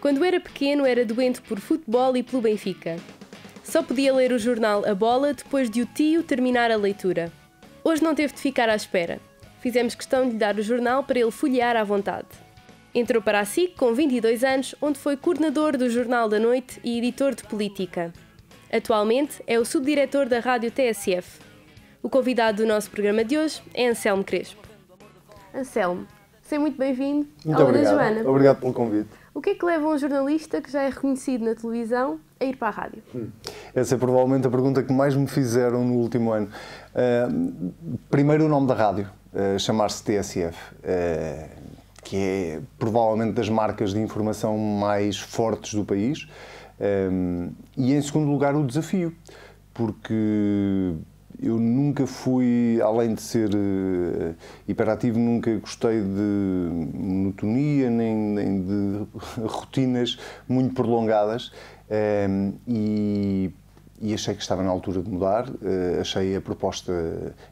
Quando era pequeno, era doente por futebol e pelo Benfica. Só podia ler o jornal A Bola depois de o tio terminar a leitura. Hoje não teve de ficar à espera. Fizemos questão de lhe dar o jornal para ele folhear à vontade. Entrou para a SIC com 22 anos, onde foi coordenador do Jornal da Noite e editor de política. Atualmente é o subdiretor da Rádio TSF. O convidado do nosso programa de hoje é Anselmo Crespo. Anselmo, seja muito bem-vindo Muito obrigado. Joana. Obrigado pelo convite. O que é que leva um jornalista que já é reconhecido na televisão a ir para a rádio? Hum. Essa é provavelmente a pergunta que mais me fizeram no último ano. Uh, primeiro o nome da rádio, uh, chamar-se TSF. Uh, ah, que é provavelmente das marcas de informação mais fortes do país. Um, e em segundo lugar, o desafio, porque eu nunca fui, além de ser uh, hiperativo, nunca gostei de monotonia nem, nem de rotinas muito prolongadas um, ehm, e, e, achei que estava na altura de mudar. Uh, achei a proposta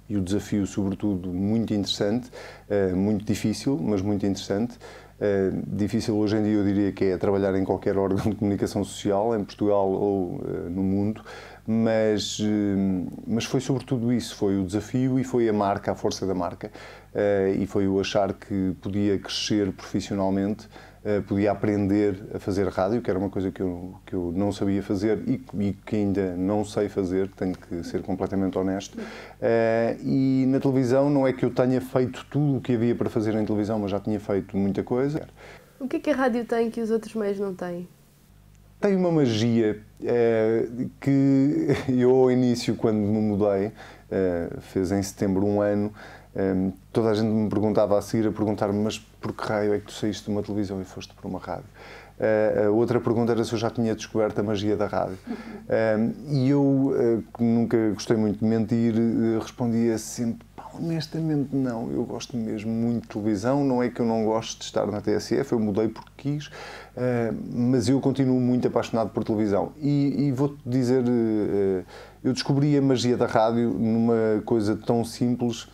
e o desafio, sobretudo, muito interessante, uh, muito difícil, mas muito interessante. Eh, difícil hoje em dia, eu diria que é trabalhar em qualquer órgão de comunicação social, em Portugal ou eh, no mundo, mas, eh, mas foi sobretudo isso: foi o desafio e foi a marca, a força da marca, e foi o achar que podia crescer profissionalmente eh, podia aprender a fazer rádio, que era uma coisa que eu, que eu não sabia fazer e, e que ainda não sei fazer, tenho que ser completamente honesto. Eh, e na televisão não é que eu tenha feito tudo o que havia para fazer em televisão, mas já tinha feito muita coisa. O que é que a rádio tem que os outros meios não têm? tem uma magia eh, que eu, ao início, quando me mudei, fez em setembro um ano, toda a gente me perguntava a seguir, a perguntar-me, mas por que raio é que tu saíste de uma televisão e foste para uma rádio? Uh, a outra pergunta era se eu já tinha descoberto a magia da rádio. Uh, e eu, uh, que nunca gostei muito de mentir, eh, respondia sempre: Pá, honestamente, não. Eu gosto mesmo muito de televisão. Não é que eu não gosto de estar na TSF, eu mudei porque quis, mas eu continuo muito apaixonado por televisão. E, e vou-te dizer: eu descobri a magia da rádio numa coisa tão simples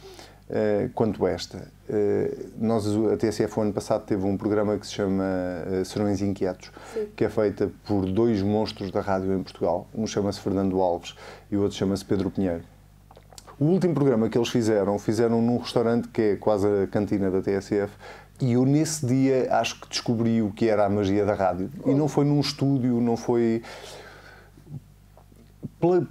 eh, quanto esta. Eh, nós, a TSF, o ano passado, teve um programa que se chama eh, Serões Inquietos, Sim. que é feita por dois monstros da rádio em Portugal. Um chama-se Fernando Alves e o outro chama-se Pedro Pinheiro. O último programa que eles fizeram, fizeram num restaurante que é quase a cantina da TSF, e eu nesse dia acho que descobri o que era a magia da rádio. Oh. E não foi num estúdio, não foi. Pela,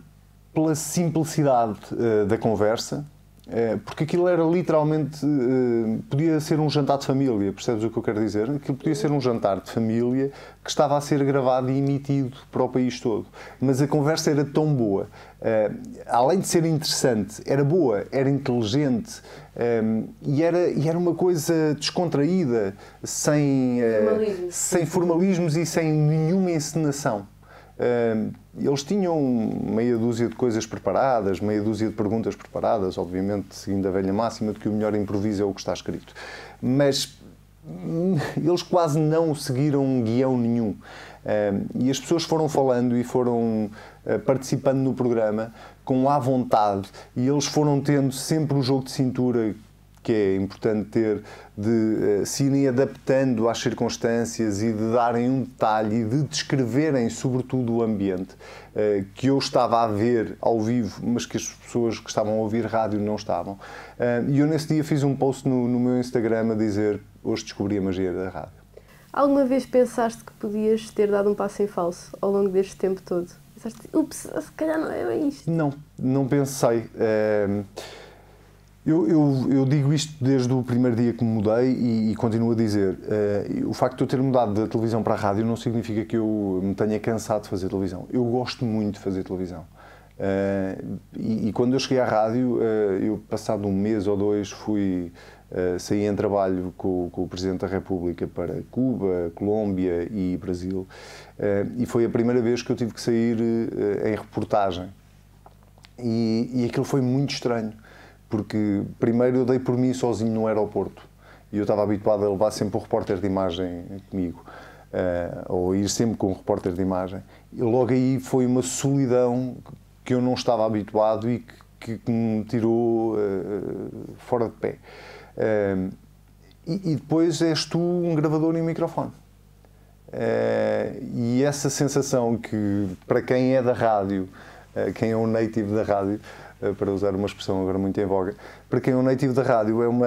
pela simplicidade uh, da conversa, é, porque aquilo era literalmente. Eh, podia ser um jantar de família, percebes o que eu quero dizer? Aquilo podia ser um jantar de família que estava a ser gravado e emitido para o país todo. Mas a conversa era tão boa. Eh, além de ser interessante, era boa, era inteligente eh, e, era, e era uma coisa descontraída, sem, sem formalismos e sem nenhuma encenação. Ehm, eles tinham meia dúzia de coisas preparadas, meia dúzia de perguntas preparadas, obviamente seguindo a velha máxima de que o melhor improviso é o que está escrito. Mas hum, eles quase não seguiram guião nenhum. Ehm, e as pessoas foram falando e foram eh, participando no programa com à vontade e eles foram tendo sempre o jogo de cintura que é importante ter de uh, se irem adaptando às circunstâncias e de darem um detalhe e de descreverem sobretudo o ambiente uh, que eu estava a ver ao vivo, mas que as pessoas que estavam a ouvir rádio não estavam. Eh, e eu nesse dia fiz um post no, no meu Instagram a dizer hoje descobri a magia da rádio. Alguma vez pensaste que podias ter dado um passo em falso ao longo deste tempo todo? Pensaste, ups, se calhar não é era isto? Não, não pensei. Uh, eu, eu, eu, digo isto desde o primeiro dia que me mudei e, e continuo a dizer. Uh, o facto de eu ter mudado da televisão para a rádio não significa que eu me tenha cansado de fazer televisão. Eu gosto muito de fazer televisão. Uh, e, e, quando eu cheguei à rádio, uh, eu passado um mês ou dois fui saí em trabalho com, com, o Presidente da República para Cuba, Colômbia e Brasil. e foi a primeira vez que eu tive que sair em reportagem. E, e aquilo foi muito estranho porque primeiro eu dei por mim sozinho no aeroporto e eu estava habituado a levar sempre o repórter de imagem comigo, uh, ou ir sempre com o repórter de imagem. E logo aí foi uma solidão que eu não estava habituado e que, que, me tirou uh, fora de pé. Uh, e, e, depois és tu um gravador e um microfone. e essa sensação que, para quem é da rádio, quem é um native da rádio, eh, para usar uma expressão agora muito em voga, para quem é um nativo da rádio é uma,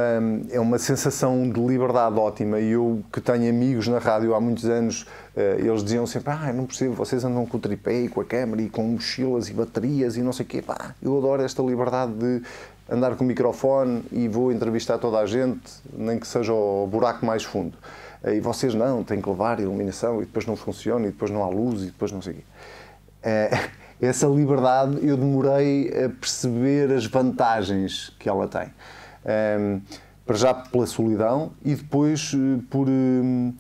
é uma sensação de liberdade ótima e eu que tenho amigos na rádio há muitos anos, eh, eles diziam sempre, ah, não percebo, vocês andam com o tripé e com a câmera e com mochilas e baterias e não sei o quê, pá, eu adoro esta liberdade de andar com o microfone e vou entrevistar toda a gente, nem que seja o buraco mais fundo. Eh, e vocês não, têm que levar iluminação e depois não funciona e depois não há luz e depois não sei o quê. É essa liberdade eu demorei a perceber as vantagens que ela tem. Um, ehm, para já pela solidão e depois eh, por. Um, ehm,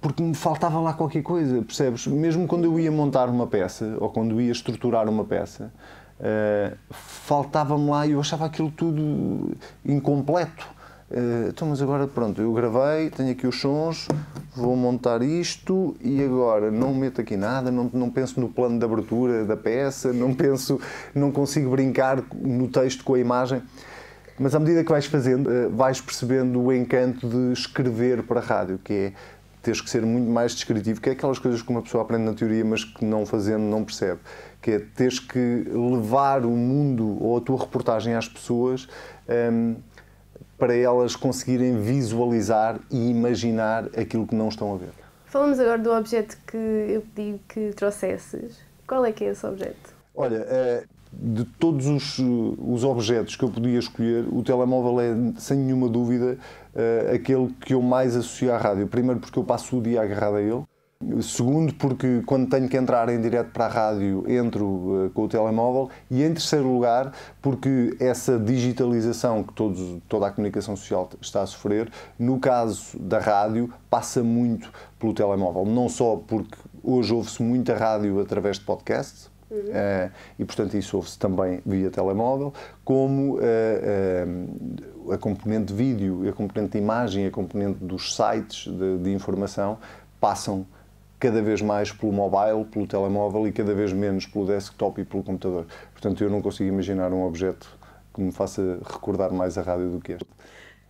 porque me faltava lá qualquer coisa, percebes? Mesmo quando eu ia montar uma peça ou quando ia estruturar uma peça, uh, faltava-me lá e eu achava aquilo tudo incompleto. Eh, então, mas agora pronto, eu gravei, tenho aqui os sons, vou montar isto e agora não meto aqui nada, não, não penso no plano de abertura da peça, não penso, não consigo brincar no texto com a imagem. Mas à medida que vais fazendo, eh, vais percebendo o encanto de escrever para a rádio, que é teres que ser muito mais descritivo, que é aquelas coisas que uma pessoa aprende na teoria, mas que não fazendo não percebe. Que é teres que levar o mundo ou a tua reportagem às pessoas. Ehm, para elas conseguirem visualizar e imaginar aquilo que não estão a ver. Falamos agora do objeto que eu pedi que trouxesses. Qual é que é esse objeto? Olha, eh, de todos os, eh, os objetos que eu podia escolher, o telemóvel é, sem nenhuma dúvida, eh, aquele que eu mais associo à rádio. Primeiro porque eu passo o dia agarrado a ele Segundo, porque quando tenho que entrar em direto para a rádio, entro eh, com o telemóvel. E em terceiro lugar, porque essa digitalização que todos, toda a comunicação social está a sofrer, no caso da rádio, passa muito pelo telemóvel. Não só porque hoje ouve-se muita rádio através de podcasts, Uhum. Uh, e, portanto, isso ouve-se também via telemóvel, como uh, uh, a componente de vídeo, a componente de imagem, a componente dos sites de, de informação passam cada vez mais pelo mobile, pelo telemóvel e cada vez menos pelo desktop e pelo computador. Portanto, eu não consigo imaginar um objeto que me faça recordar mais a rádio do que este.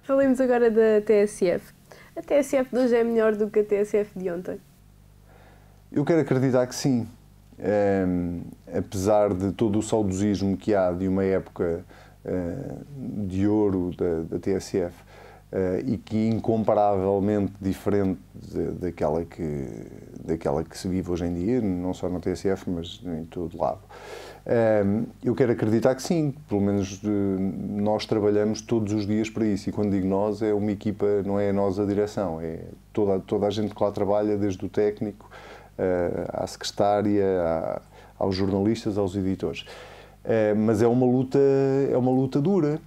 Falemos agora da TSF. A TSF de hoje é melhor do que a TSF de ontem? Eu quero acreditar que sim. Um, ehm, apesar de todo o saudosismo que há de uma época uh, de ouro da, da TSF, eh, e que incomparavelmente diferente daquela que, daquela que se vive hoje em dia, não só no TSF, mas em todo lado. Ehm, eu quero acreditar que sim, pelo menos eh, nós trabalhamos todos os dias para isso. E quando digo nós, é uma equipa, não é nós a direção, é toda, toda a gente que lá trabalha, desde o técnico eh, à secretária, aos jornalistas, aos editores. Mas é uma luta, é uma luta dura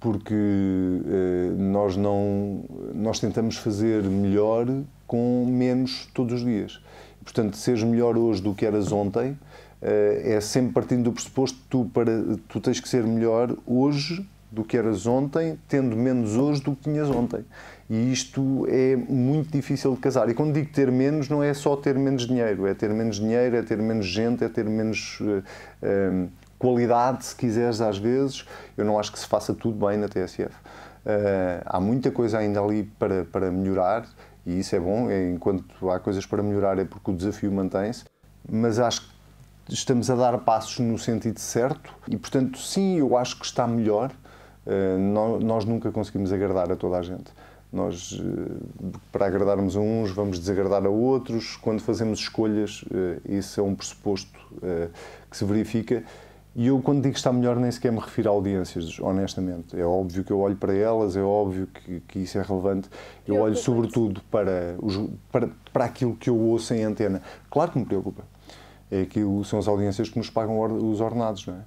porque uh, nós não nós tentamos fazer melhor com menos todos os dias. Portanto, seres melhor hoje do que eras ontem, eh, é sempre partindo do pressuposto que tu, para, tu tens que ser melhor hoje do que eras ontem, tendo menos hoje do que tinhas ontem. E isto é muito difícil de casar. E quando digo ter menos, não é só ter menos dinheiro, é ter menos dinheiro, é ter menos gente, é ter menos. Uh, qualidade, se quiseres, às vezes. Eu não acho que se faça tudo bem na TSF. Uh, ah, há muita coisa ainda ali para, para melhorar e isso é bom. É, enquanto há coisas para melhorar, é porque o desafio mantém-se. Mas acho que estamos a dar passos no sentido certo e, portanto, sim, eu acho que está melhor. Uh, ah, nós, nós nunca conseguimos agradar a toda a gente. Nós, ah, para agradarmos a uns, vamos desagradar a outros. Quando fazemos escolhas, isso é um pressuposto que se verifica e eu, quando digo que está melhor, nem sequer me refiro a audiências, honestamente. É óbvio que eu olho para elas, é óbvio que, que isso é relevante. Eu, olho sobretudo para, os, para, para aquilo que eu ouço em antena. Claro que me preocupa. É que são as audiências que nos pagam os ordenados, não é?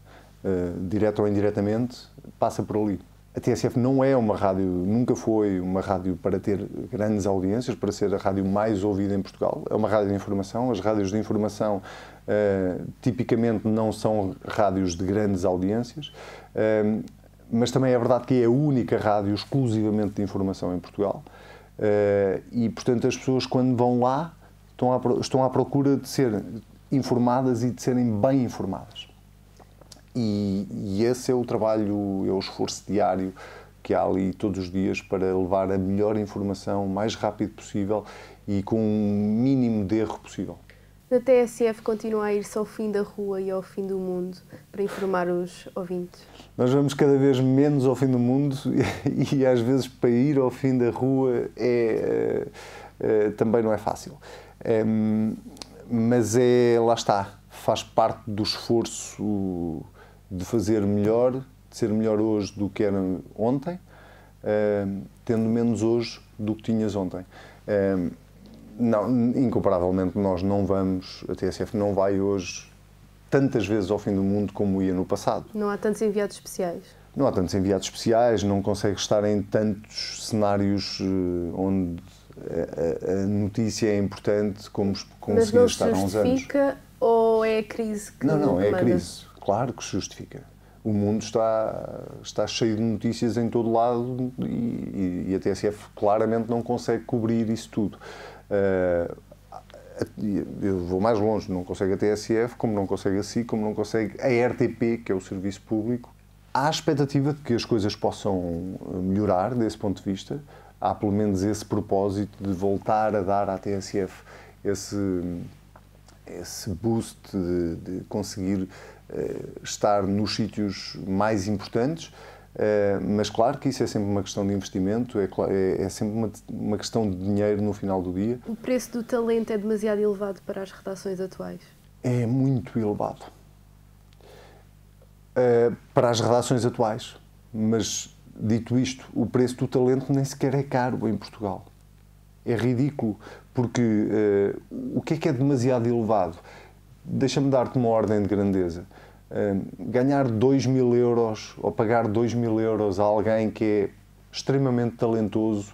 Uh, direto ou indiretamente, passa por ali a TSF não é uma rádio, nunca foi uma rádio para ter grandes audiências, para ser a rádio mais ouvida em Portugal. É uma rádio de informação. As rádios de informação uh, tipicamente não são rádios de grandes audiências. Uh, mas também é verdade que é a única rádio exclusivamente de informação em Portugal. Uh, e, portanto, as pessoas, quando vão lá, estão à, estão à procura de ser informadas e de serem bem informadas. E, e, esse é o trabalho, é o esforço diário que há ali todos os dias para levar a melhor informação o mais rápido possível e com o um mínimo de erro possível. Na TSF continua a ir-se ao fim da rua e ao fim do mundo para informar os ouvintes? Nós vamos cada vez menos ao fim do mundo e, e às vezes para ir ao fim da rua é, é, também não é fácil. É, mas é, lá está, faz parte do esforço de fazer melhor, de ser melhor hoje do que era ontem, uh, tendo menos hoje do que tinhas ontem. Uh, não, incomparavelmente, nós não vamos, a TSF não vai hoje tantas vezes ao fim do mundo como ia no passado. Não há tantos enviados especiais. Não há tantos enviados especiais, não consegue estar em tantos cenários eh, onde a, a, a notícia é importante como conseguia estar há uns anos. Mas não justifica ou é a crise que Não, não, é a crise. Claro que se justifica. O mundo está, está cheio de notícias em todo lado e, e a TSF claramente não consegue cobrir isso tudo. Uh, eu vou mais longe, não consegue a TSF, como não consegue a SIC, como não consegue a RTP, que é o serviço público. Há a expectativa de que as coisas possam melhorar desse ponto de vista. Há pelo menos esse propósito de voltar a dar à TSF esse, esse boost de, de conseguir eh, estar nos sítios mais importantes, eh, mas claro que isso é sempre uma questão de investimento, é, é, é sempre uma, uma questão de dinheiro no final do dia. O preço do talento é demasiado elevado para as redações atuais? É muito elevado. Eh, para as redações atuais. Mas, dito isto, o preço do talento nem sequer é caro em Portugal. É ridículo, porque o que é que é demasiado elevado? deixa-me dar-te uma ordem de grandeza. Hum, ganhar 2 mil euros ou pagar 2 mil euros a alguém que é extremamente talentoso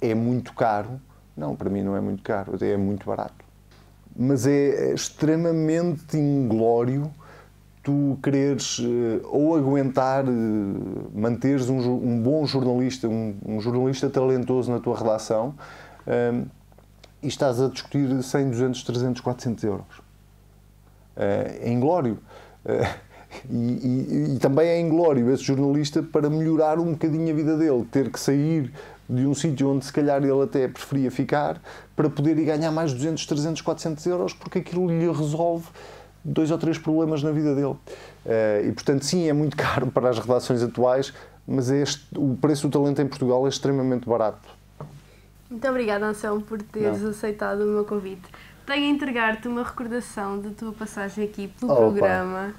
é muito caro. Não, para mim não é muito caro, é muito barato. Mas é, é extremamente inglório tu quereres eh, ou aguentar eh, manteres um, um bom jornalista, um, um, jornalista talentoso na tua redação um, e estás a discutir 100, 200, 300, 400 euros é eh, inglório. Eh, e, e, e, também é inglório esse jornalista para melhorar um bocadinho a vida dele, ter que sair de um sítio onde se calhar ele até preferia ficar para poder ir ganhar mais 200, 300, 400 euros porque aquilo lhe resolve dois ou três problemas na vida dele. Eh, e portanto, sim, é muito caro para as redações atuais, mas é este, o preço do talento em Portugal é extremamente barato. Muito obrigada, Anselmo, por teres Não. aceitado o meu convite tenho a entregar-te uma recordação da tua passagem aqui pelo oh, programa.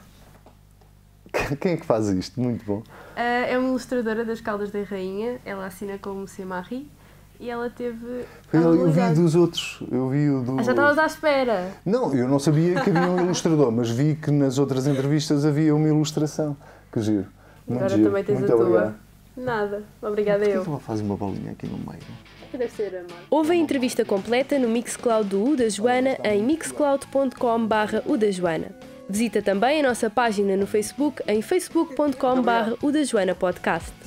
Opa. Quem é que faz isto? Muito bom. Ah, é uma ilustradora das Caldas da Rainha, ela assina como Marie e ela teve. Eu, eu vi dos outros, eu vi o do. Ah, já estavas à espera! Não, eu não sabia que havia um ilustrador, mas vi que nas outras entrevistas havia uma ilustração. Que giro. Muito Agora giro. também tens Muito a obrigado. tua. Nada. Obrigada Por que eu. Por a fazer faz uma bolinha aqui no meio? Deve ser amor. a entrevista completa no Mixcloud do U da Joana em mixcloud.com barra Joana. Visita também a nossa página no Facebook em facebook.com barra Joana Podcast.